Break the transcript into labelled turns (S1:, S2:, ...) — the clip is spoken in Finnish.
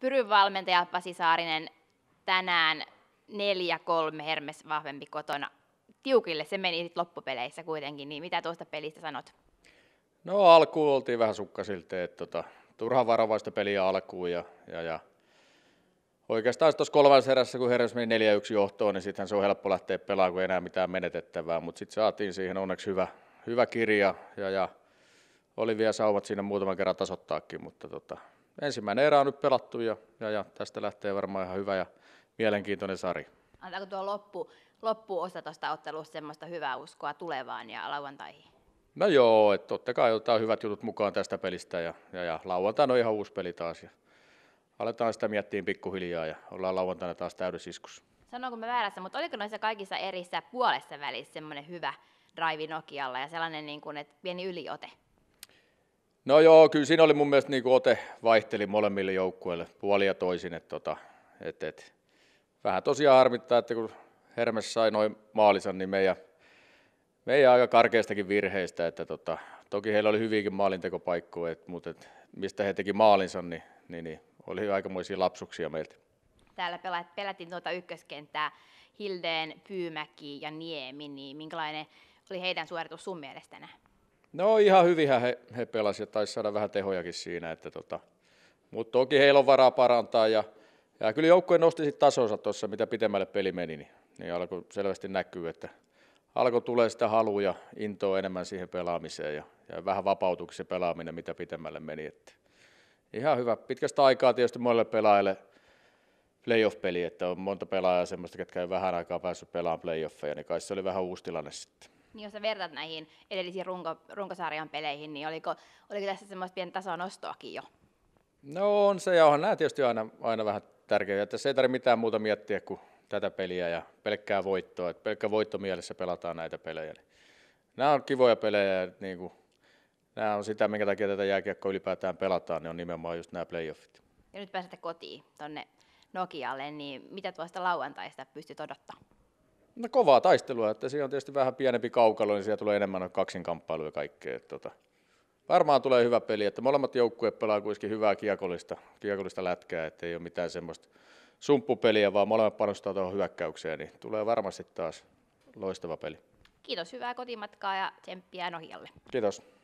S1: Pyryn valmentaja Pasi Saarinen tänään 4-3 Hermes vahvempi kotona. Tiukille se meni sit loppupeleissä kuitenkin, niin mitä tuosta pelistä sanot?
S2: No alkuun oltiin vähän silti, että tota, turha varovaista peliä alkuun ja, ja, ja Oikeastaan tuossa kolmannessa erässä, kun hermes meni 4-1 johtoon, niin sittenhän se on helppo lähteä pelaamaan, kun ei enää mitään menetettävää, mutta sitten saatiin siihen onneksi hyvä, hyvä kirja ja, ja oli vielä saumat siinä muutaman kerran tasottaakin, mutta tota, ensimmäinen erä on nyt pelattu ja, ja, ja tästä lähtee varmaan ihan hyvä ja mielenkiintoinen sarja.
S1: Antaako tuo loppu, loppuosa tuosta ottelusta semmoista hyvää uskoa tulevaan ja lauantaihin?
S2: No joo, että totta kai otetaan hyvät jutut mukaan tästä pelistä ja, ja, ja lauantaina on ihan uusi peli taas ja aletaan sitä miettiä pikkuhiljaa ja ollaan lauantaina taas täydessä iskussa.
S1: Sanoinko mä väärässä, mutta oliko noissa kaikissa erissä puolessa välissä semmoinen hyvä drive Nokialla ja sellainen, niin kuin, että pieni yliote?
S2: No joo, kyllä siinä oli mun mielestä niin ote vaihteli molemmille joukkueille puolia toisin. Että tota, et, et. Vähän tosiaan harmittaa, että kun Hermes sai noin maalinsa, niin meidän, meidän aika karkeistakin virheistä. Että tota, toki heillä oli hyvinkin maalintekopaikkoja, et, mutta et, mistä he teki maalinsa, niin, niin, niin oli aikamoisia lapsuksia meiltä.
S1: Täällä pelät, pelätin tuota ykköskenttää Hildeen, Pyymäki ja Niemi, niin minkälainen oli heidän suoritus sun mielestä
S2: No ihan hyvinhän he, he pelasivat ja taisi saada vähän tehojakin siinä, että tota, mutta toki heillä on varaa parantaa ja, ja kyllä joukkue nosti sit tasonsa tuossa, mitä pitemmälle peli meni, niin, niin alkoi selvästi näkyy, että alkoi tulee sitä halua ja intoa enemmän siihen pelaamiseen ja, ja vähän vapautuksi pelaaminen, mitä pitemmälle meni. Että ihan hyvä. Pitkästä aikaa tietysti monelle pelaajalle playoff-peli, että on monta pelaajaa semmoista, ketkä ei vähän aikaa päässyt pelaamaan playoffeja, niin kai se oli vähän uusi tilanne sitten
S1: niin jos sä vertaat näihin edellisiin runko, runkosarjan peleihin, niin oliko, oliko tässä semmoista pientä nostoakin jo?
S2: No on se, ja onhan nämä tietysti aina, aina vähän tärkeitä. Että se ei tarvitse mitään muuta miettiä kuin tätä peliä ja pelkkää voittoa. Että pelkkä voitto mielessä pelataan näitä pelejä. Niin nämä on kivoja pelejä, ja niin kuin, nämä on sitä, minkä takia tätä jääkiekkoa ylipäätään pelataan, niin on nimenomaan just nämä playoffit.
S1: Ja nyt pääsette kotiin tuonne Nokialle, niin mitä tuosta lauantaista pystyt odottamaan?
S2: No kovaa taistelua, että siinä on tietysti vähän pienempi kaukalo, niin siellä tulee enemmän kaksinkamppailuja ja kaikkea. Että tota, varmaan tulee hyvä peli, että molemmat joukkueet pelaa kuitenkin hyvää kiekollista, kiekollista lätkää, että ei ole mitään semmoista sumppupeliä, vaan molemmat panostaa tuohon hyökkäykseen, niin tulee varmasti taas loistava peli.
S1: Kiitos, hyvää kotimatkaa ja tsemppiä nohjalle.
S2: Kiitos.